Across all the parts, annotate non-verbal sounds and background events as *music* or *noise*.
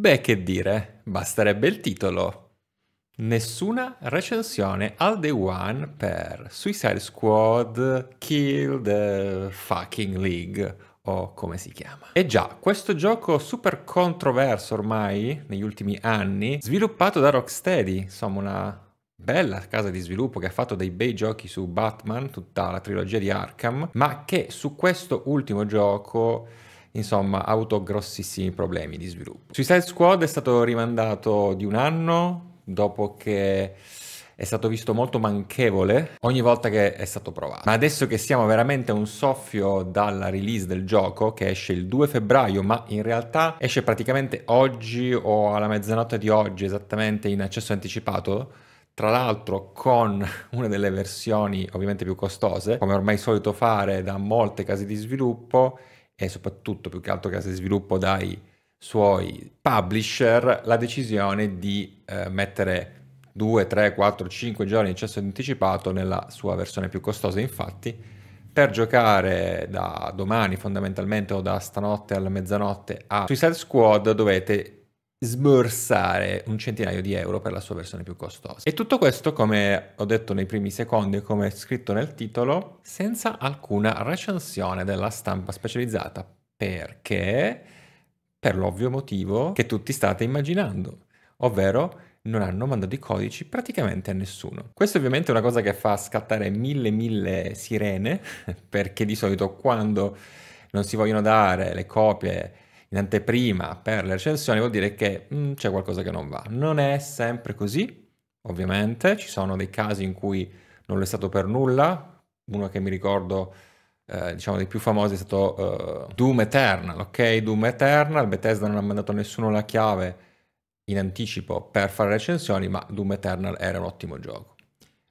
Beh, che dire, basterebbe il titolo. Nessuna recensione al day one per Suicide Squad, Kill the Fucking League o come si chiama. E già, questo gioco super controverso ormai negli ultimi anni, sviluppato da Rocksteady, insomma una bella casa di sviluppo che ha fatto dei bei giochi su Batman, tutta la trilogia di Arkham, ma che su questo ultimo gioco insomma ha avuto grossissimi problemi di sviluppo. Suicide Squad è stato rimandato di un anno dopo che è stato visto molto manchevole ogni volta che è stato provato. Ma adesso che siamo veramente a un soffio dalla release del gioco, che esce il 2 febbraio, ma in realtà esce praticamente oggi o alla mezzanotte di oggi, esattamente in accesso anticipato, tra l'altro con *laughs* una delle versioni ovviamente più costose, come ormai solito fare da molte case di sviluppo, e soprattutto più che altro case di sviluppo dai suoi publisher la decisione di eh, mettere 2, 3, 4, 5 giorni di accesso anticipato nella sua versione più costosa. Infatti, per giocare da domani fondamentalmente o da stanotte alla mezzanotte a Suicide Squad dovete sborsare un centinaio di euro per la sua versione più costosa. E tutto questo, come ho detto nei primi secondi e come è scritto nel titolo, senza alcuna recensione della stampa specializzata, perché per l'ovvio motivo che tutti state immaginando, ovvero non hanno mandato i codici praticamente a nessuno. Questo ovviamente è una cosa che fa scattare mille mille sirene, *laughs* perché di solito quando non si vogliono dare le copie in anteprima per le recensioni vuol dire che mm, c'è qualcosa che non va. Non è sempre così, ovviamente, ci sono dei casi in cui non lo è stato per nulla, uno che mi ricordo eh, diciamo dei più famosi è stato uh, Doom Eternal, ok? Doom Eternal, Bethesda non ha mandato a nessuno la chiave in anticipo per fare recensioni, ma Doom Eternal era un ottimo gioco.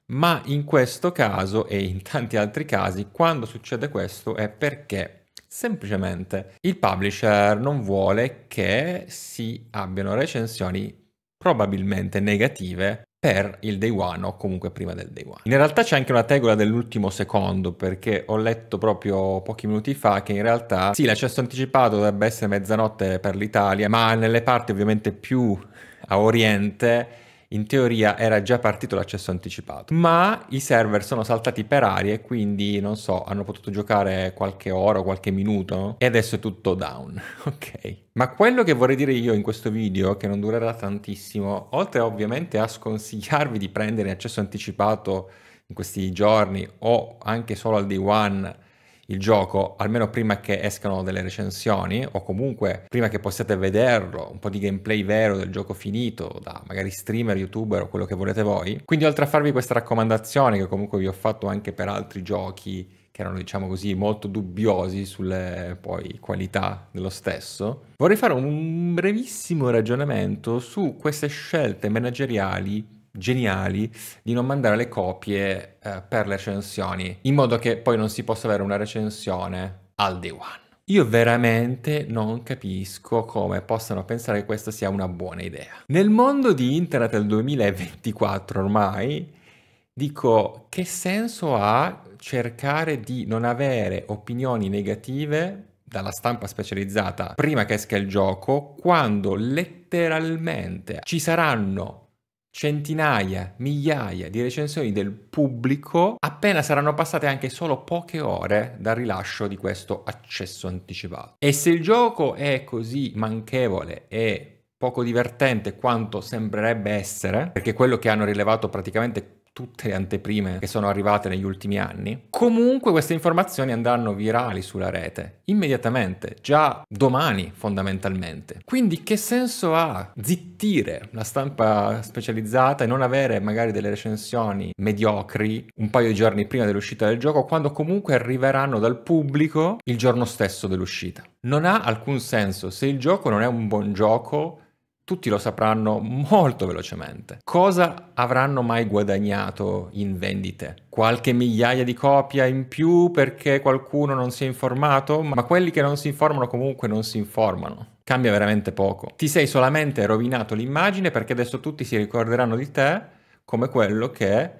Ma in questo caso e in tanti altri casi, quando succede questo è perché Semplicemente il publisher non vuole che si abbiano recensioni probabilmente negative per il day one o comunque prima del day one. In realtà c'è anche una tegola dell'ultimo secondo perché ho letto proprio pochi minuti fa che in realtà sì l'accesso anticipato dovrebbe essere mezzanotte per l'Italia ma nelle parti ovviamente più a oriente in teoria era già partito l'accesso anticipato, ma i server sono saltati per aria e quindi non so, hanno potuto giocare qualche ora o qualche minuto e adesso è tutto down, *laughs* ok? Ma quello che vorrei dire io in questo video, che non durerà tantissimo, oltre ovviamente a sconsigliarvi di prendere accesso anticipato in questi giorni o anche solo al day one il gioco, almeno prima che escano delle recensioni o comunque prima che possiate vederlo, un po' di gameplay vero del gioco finito da magari streamer, youtuber o quello che volete voi. Quindi oltre a farvi questa raccomandazione che comunque vi ho fatto anche per altri giochi che erano diciamo così molto dubbiosi sulle poi qualità dello stesso, vorrei fare un brevissimo ragionamento su queste scelte manageriali geniali di non mandare le copie eh, per le recensioni, in modo che poi non si possa avere una recensione al day one. Io veramente non capisco come possano pensare che questa sia una buona idea. Nel mondo di internet del 2024 ormai, dico che senso ha cercare di non avere opinioni negative dalla stampa specializzata prima che esca il gioco, quando letteralmente ci saranno centinaia, migliaia di recensioni del pubblico appena saranno passate anche solo poche ore dal rilascio di questo accesso anticipato. E se il gioco è così manchevole e poco divertente quanto sembrerebbe essere, perché quello che hanno rilevato praticamente tutte le anteprime che sono arrivate negli ultimi anni. Comunque queste informazioni andranno virali sulla rete immediatamente, già domani fondamentalmente. Quindi che senso ha zittire la stampa specializzata e non avere magari delle recensioni mediocri un paio di giorni prima dell'uscita del gioco quando comunque arriveranno dal pubblico il giorno stesso dell'uscita? Non ha alcun senso se il gioco non è un buon gioco tutti lo sapranno molto velocemente. Cosa avranno mai guadagnato in vendite? Qualche migliaia di copie in più perché qualcuno non si è informato? Ma quelli che non si informano comunque non si informano. Cambia veramente poco. Ti sei solamente rovinato l'immagine perché adesso tutti si ricorderanno di te come quello che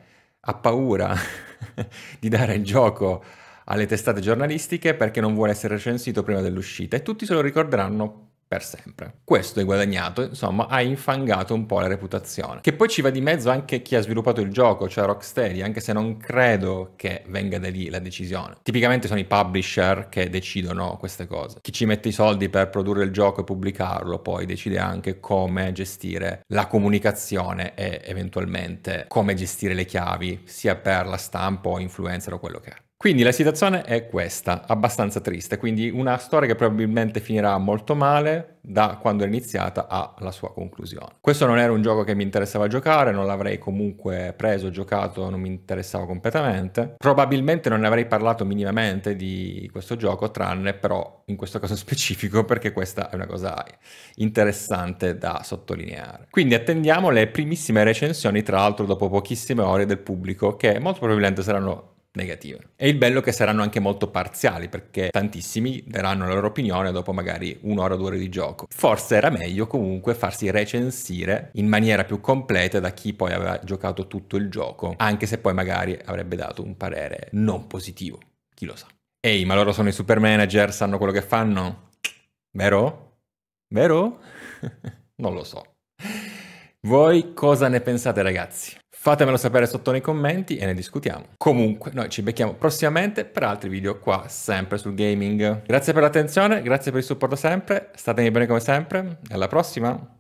ha paura *laughs* di dare il gioco alle testate giornalistiche perché non vuole essere recensito prima dell'uscita e tutti se lo ricorderanno per sempre. Questo è guadagnato, insomma, ha infangato un po' la reputazione. Che poi ci va di mezzo anche chi ha sviluppato il gioco, cioè Rocksteady, anche se non credo che venga da lì la decisione. Tipicamente sono i publisher che decidono queste cose. Chi ci mette i soldi per produrre il gioco e pubblicarlo poi decide anche come gestire la comunicazione e eventualmente come gestire le chiavi, sia per la stampa o influencer o quello che è. Quindi la situazione è questa, abbastanza triste, quindi una storia che probabilmente finirà molto male da quando è iniziata alla sua conclusione. Questo non era un gioco che mi interessava giocare, non l'avrei comunque preso, giocato, non mi interessava completamente. Probabilmente non ne avrei parlato minimamente di questo gioco, tranne però in questo caso *laughs* specifico perché questa è una cosa interessante da sottolineare. Quindi attendiamo le primissime recensioni, tra l'altro dopo pochissime ore del pubblico, che molto probabilmente saranno negative. E il bello è che saranno anche molto parziali perché tantissimi daranno la loro opinione dopo magari un'ora o due ore di gioco. Forse era meglio comunque farsi recensire in maniera più completa da chi poi aveva giocato tutto il gioco, anche se poi magari avrebbe dato un parere non positivo, chi lo sa. Ehi, ma loro sono i super manager, sanno quello che fanno? Vero? Vero? *laughs* non lo so. Voi cosa ne pensate ragazzi? Fatemelo sapere sotto nei commenti e ne discutiamo. Comunque, noi ci becchiamo prossimamente per altri video qua, sempre sul gaming. Grazie per l'attenzione, grazie per il supporto sempre, statemi bene come sempre, alla prossima!